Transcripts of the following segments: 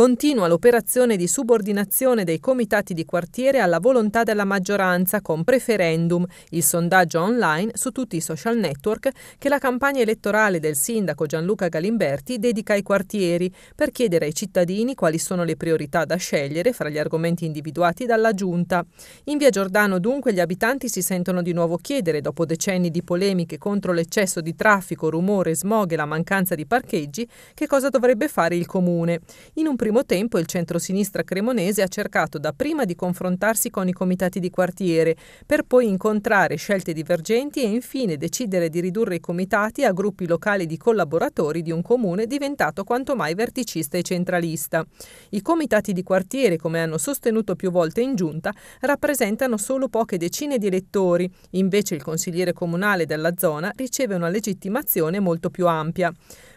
Continua l'operazione di subordinazione dei comitati di quartiere alla volontà della maggioranza con Preferendum, il sondaggio online su tutti i social network che la campagna elettorale del sindaco Gianluca Galimberti dedica ai quartieri per chiedere ai cittadini quali sono le priorità da scegliere fra gli argomenti individuati dalla Giunta. In via Giordano dunque gli abitanti si sentono di nuovo chiedere, dopo decenni di polemiche contro l'eccesso di traffico, rumore, smog e la mancanza di parcheggi, che cosa dovrebbe fare il comune. In un primo primo tempo il centrosinistra cremonese ha cercato dapprima di confrontarsi con i comitati di quartiere, per poi incontrare scelte divergenti e infine decidere di ridurre i comitati a gruppi locali di collaboratori di un comune diventato quanto mai verticista e centralista. I comitati di quartiere, come hanno sostenuto più volte in giunta, rappresentano solo poche decine di elettori, invece il consigliere comunale della zona riceve una legittimazione molto più ampia.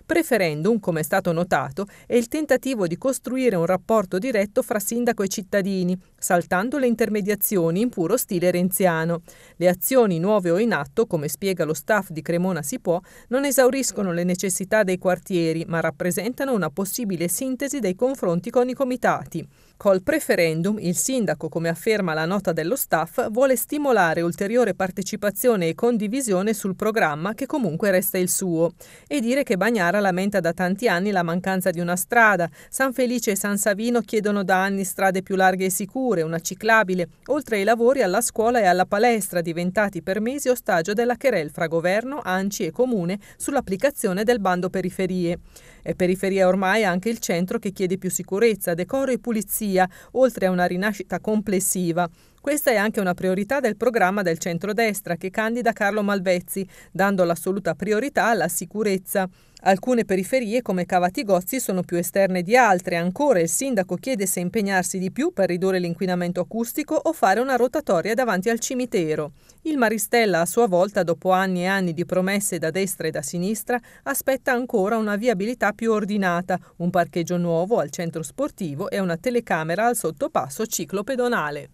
Preferendum, come è stato notato, è il tentativo di costruire un rapporto diretto fra sindaco e cittadini, saltando le intermediazioni in puro stile renziano. Le azioni nuove o in atto, come spiega lo staff di Cremona Si può, non esauriscono le necessità dei quartieri, ma rappresentano una possibile sintesi dei confronti con i comitati. Col preferendum, il sindaco, come afferma la nota dello staff, vuole stimolare ulteriore partecipazione e condivisione sul programma che comunque resta il suo e dire che Bagnara Pescara lamenta da tanti anni la mancanza di una strada. San Felice e San Savino chiedono da anni strade più larghe e sicure, una ciclabile, oltre ai lavori alla scuola e alla palestra, diventati per mesi ostaggio della querel fra governo, ANCI e Comune sull'applicazione del bando periferie. E periferia ormai anche il centro che chiede più sicurezza, decoro e pulizia, oltre a una rinascita complessiva. Questa è anche una priorità del programma del centrodestra che candida Carlo Malvezzi, dando l'assoluta priorità alla sicurezza. Alcune periferie come Cavati Gozzi sono più esterne di altre, ancora il sindaco chiede se impegnarsi di più per ridurre l'inquinamento acustico o fare una rotatoria davanti al cimitero. Il Maristella a sua volta, dopo anni e anni di promesse da destra e da sinistra, aspetta ancora una viabilità più ordinata, un parcheggio nuovo al centro sportivo e una telecamera al sottopasso ciclopedonale.